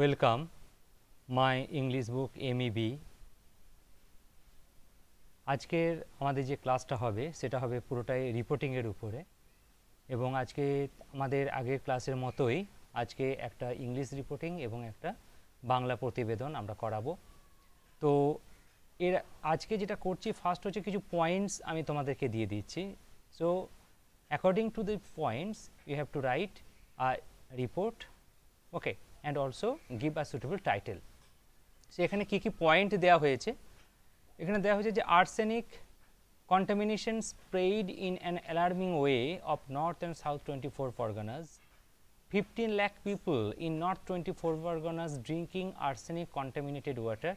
Welcome my English book MEB আজকের আমাদের যে ক্লাসটা হবে সেটা হবে পুরোটাই রিপোর্টিংয়ের উপরে এবং আজকে আমাদের আগের ক্লাসের মতোই আজকে একটা ইংলিশ রিপোর্টিং এবং একটা বাংলা প্রতিবেদন আমরা করাবো তো এর আজকে যেটা করছি ফার্স্ট হচ্ছে কিছু পয়েন্টস আমি তোমাদেরকে দিয়ে দিচ্ছি so according to the points you have to write a report okay and also give a suitable title সে এখানে কী কী পয়েন্ট দেওয়া হয়েছে এখানে দেওয়া হয়েছে যে arsenic contamination spread in an alarming way of north and south 24 Parganas. 15 lakh people in north 24 Parganas drinking arsenic contaminated water.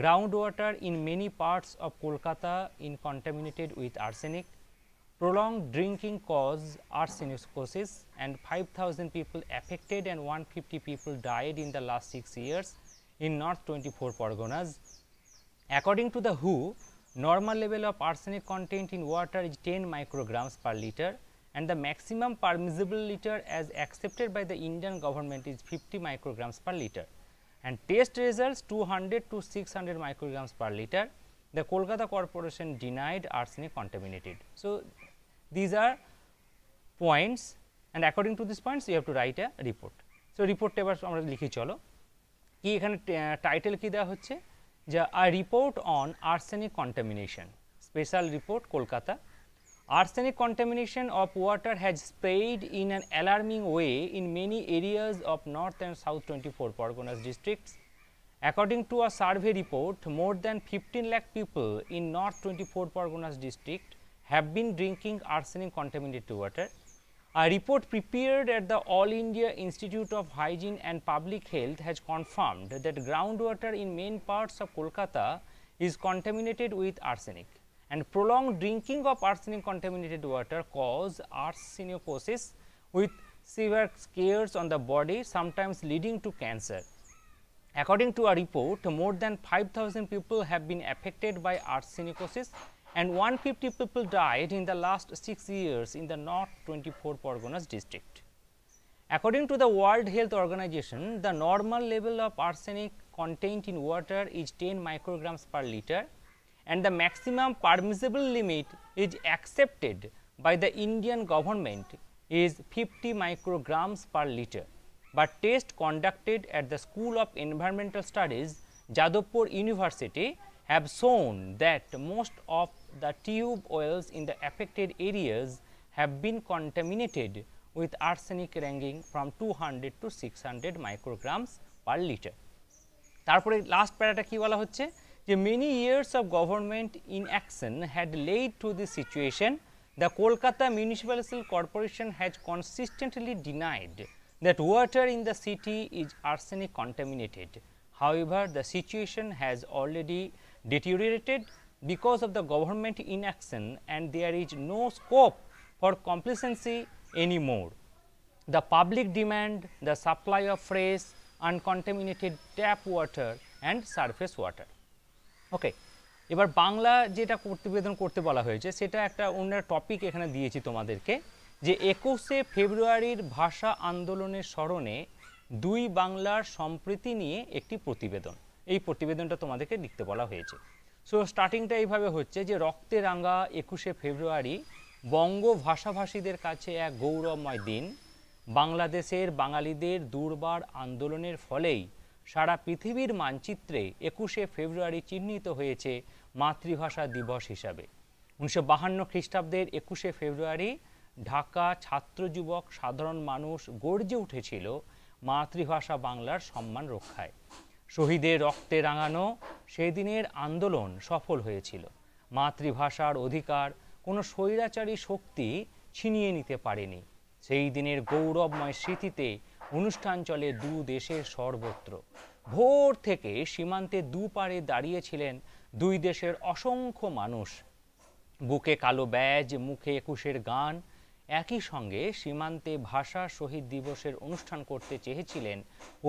Groundwater in many parts of Kolkata in contaminated with arsenic. Prolonged drinking causes arsenicosis and 5000 people affected and 150 people died in the last 6 years in North 24 Parganas. According to the WHO, normal level of arsenic content in water is 10 micrograms per liter and the maximum permissible liter as accepted by the Indian government is 50 micrograms per liter and test results 200 to 600 micrograms per liter The Kolkata Corporation denied arsenic contaminated. So, these are points and according to these points you have to write a report. So, report এবার আমরা লিখি চলো কি এখানে title কি দেওয়া হচ্ছে যা a report on arsenic contamination special report Kolkata Arsenic contamination of water has spread in an alarming way in many areas of north and south 24 Parganas districts. According to a survey report, more than 15 lakh people in North 24 Parganas district have been drinking arsenic contaminated water. A report prepared at the All India Institute of Hygiene and Public Health has confirmed that groundwater in main parts of Kolkata is contaminated with arsenic and prolonged drinking of arsenic contaminated water cause arsenicosis with severe scares on the body sometimes leading to cancer. According to a report, more than 5,000 people have been affected by arsenicosis and 150 people died in the last 6 years in the North 24 Porgonas district. According to the World Health Organization, the normal level of arsenic contained in water is 10 micrograms per liter and the maximum permissible limit is accepted by the Indian government is 50 micrograms per liter. বা test conducted at the school of environmental studies Jadavpur university have shown that most of the tube wells in the affected areas have been contaminated with arsenic ranging from two hundred to six hundred micrograms per litre তারপরে last প্যারাটা কি বলা হচ্ছে যে many years of government inaction had led to this situation the Kolkata municipality corporation has consistently denied that water in the city is arsenic contaminated. However, the situation has already deteriorated because of the government inaction and there is no scope for complacency anymore. The public demand the supply of fresh uncontaminated tap water and surface water. Okay. এবার বাংলা যেটা প্রতিবেদন করতে বলা হয়েছে সেটা একটা অন্য topic এখানে দিয়েছি তোমাদেরকে যে একুশে ফেব্রুয়ারির ভাষা আন্দোলনের স্মরণে দুই বাংলার সম্প্রীতি নিয়ে একটি প্রতিবেদন এই প্রতিবেদনটা তোমাদেরকে লিখতে বলা হয়েছে সো স্টার্টিংটা এইভাবে হচ্ছে যে রক্তে রাঙা একুশে ফেব্রুয়ারি বঙ্গ ভাষাভাষীদের কাছে এক গৌরবময় দিন বাংলাদেশের বাঙালিদের দুর্বার আন্দোলনের ফলেই সারা পৃথিবীর মানচিত্রে একুশে ফেব্রুয়ারি চিহ্নিত হয়েছে মাতৃভাষা দিবস হিসাবে উনিশশো বাহান্ন খ্রিস্টাব্দের একুশে ফেব্রুয়ারি ঢাকা ছাত্র যুবক সাধারণ মানুষ গর্জে উঠেছিল মাতৃভাষা বাংলার সম্মান রক্ষায় শহীদের রক্তে রাঙানো সেদিনের আন্দোলন সফল হয়েছিল মাতৃভাষার অধিকার কোনো স্বৈরাচারী শক্তি ছিনিয়ে নিতে পারেনি সেই দিনের গৌরবময় স্মৃতিতে অনুষ্ঠান চলে দু দেশের সর্বত্র ভোর থেকে সীমান্তে দুপারে দাঁড়িয়েছিলেন দুই দেশের অসংখ্য মানুষ বুকে কালো ব্যাজ মুখে একুশের গান একই সঙ্গে সীমান্তে ভাষা শহীদ দিবসের অনুষ্ঠান করতে চেয়েছিলেন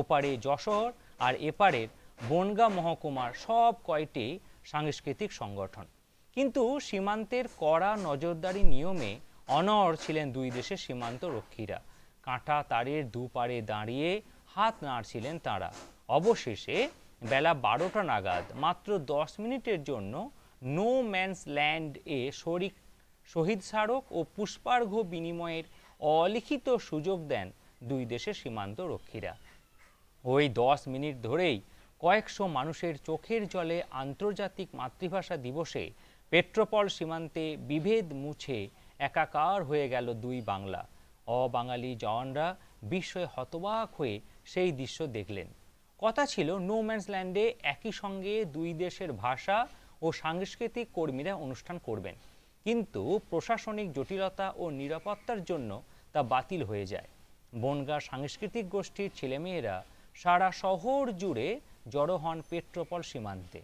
ওপারে যশোর আর এপারের বনগা মহকুমার সব কয়টি সাংস্কৃতিক সংগঠন কিন্তু সীমান্তের কড়া নজরদারি নিয়মে অনর ছিলেন দুই দেশের সীমান্ত রক্ষীরা কাঁটা তারের দুপারে দাঁড়িয়ে হাত নাড়ছিলেন তারা অবশেষে বেলা বারোটা নাগাদ মাত্র দশ মিনিটের জন্য নো ম্যানস ল্যান্ড এ শরিক শহীদ স্মারক ও পুষ্পার্ঘ বিনিময়ের অলিখিত সুযোগ দেন দুই দেশের সীমান্ত রক্ষীরা ওই দশ মিনিট ধরেই কয়েকশো মানুষের চোখের জলে আন্তর্জাতিক মাতৃভাষা দিবসে পেট্রোপল সীমান্তে বিভেদ মুছে একাকার হয়ে গেল দুই বাংলা অবাঙালি জওয়ানরা বিস্ময়ে হতবাক হয়ে সেই দৃশ্য দেখলেন কথা ছিল নো ল্যান্ডে একই সঙ্গে দুই দেশের ভাষা ও সাংস্কৃতিক কর্মীরা অনুষ্ঠান করবেন কিন্তু প্রশাসনিক জটিলতা ও নিরাপত্তার জন্য তা বাতিল হয়ে যায় বনগাঁ সাংস্কৃতিক গোষ্ঠীর ছেলেমেয়েরা সারা শহর জুড়ে জড়ো হন পেট্রোপল সীমান্তে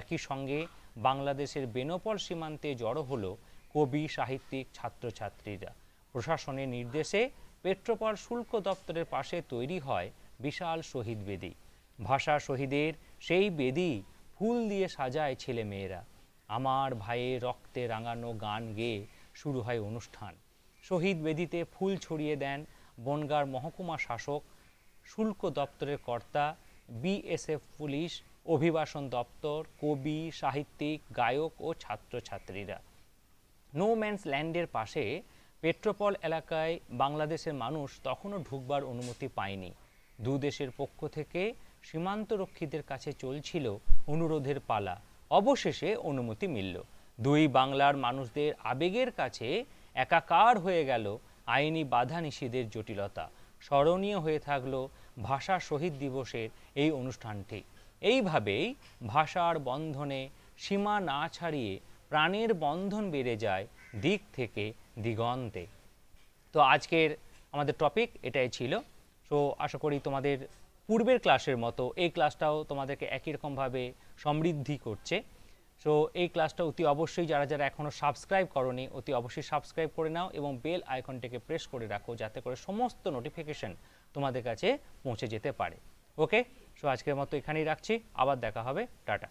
একই সঙ্গে বাংলাদেশের বেনোপল সীমান্তে জড়ো হলো কবি সাহিত্যিক ছাত্রছাত্রীরা প্রশাসনের নির্দেশে পেট্রোপল শুল্ক দপ্তরের পাশে তৈরি হয় বিশাল শহীদ বেদি ভাষা শহীদের সেই বেদি ফুল দিয়ে সাজায় ছেলেমেয়েরা আমার ভাইয়ের রক্তে রাঙানো গান গেয়ে শুরু হয় অনুষ্ঠান শহীদ বেদিতে ফুল ছড়িয়ে দেন বনগার মহকুমা শাসক শুল্ক দপ্তরের কর্তা বিএসএফ পুলিশ অভিবাসন দপ্তর কবি সাহিত্যিক গায়ক ও ছাত্রছাত্রীরা নো ম্যানস ল্যান্ডের পাশে পেট্রোপল এলাকায় বাংলাদেশের মানুষ তখনও ঢুকবার অনুমতি পায়নি দু দেশের পক্ষ থেকে সীমান্তরক্ষীদের কাছে চলছিল অনুরোধের পালা অবশেষে অনুমতি মিলল দুই বাংলার মানুষদের আবেগের কাছে একাকার হয়ে গেল আইনি বাধা নিষেধের জটিলতা স্মরণীয় হয়ে থাকলো ভাষা শহীদ দিবসের এই অনুষ্ঠানটি এইভাবেই ভাষার বন্ধনে সীমা না ছাড়িয়ে প্রাণের বন্ধন বেড়ে যায় দিক থেকে দিগন্তে তো আজকের আমাদের টপিক এটাই ছিল সো আশা করি তোমাদের পূর্বের ক্লাসের মতো এই ক্লাসটাও তোমাদেরকে একই রকমভাবে সমৃদ্ধি করছে সো এই ক্লাসটা অতি অবশ্যই যারা যারা এখনও সাবস্ক্রাইব করনি অতি অবশ্যই সাবস্ক্রাইব করে নাও এবং বেল আইকনটিকে প্রেস করে রাখো যাতে করে সমস্ত নোটিফিকেশন তোমাদের কাছে পৌঁছে যেতে পারে ওকে সো আজকের মতো এখানেই রাখছি আবার দেখা হবে টাটা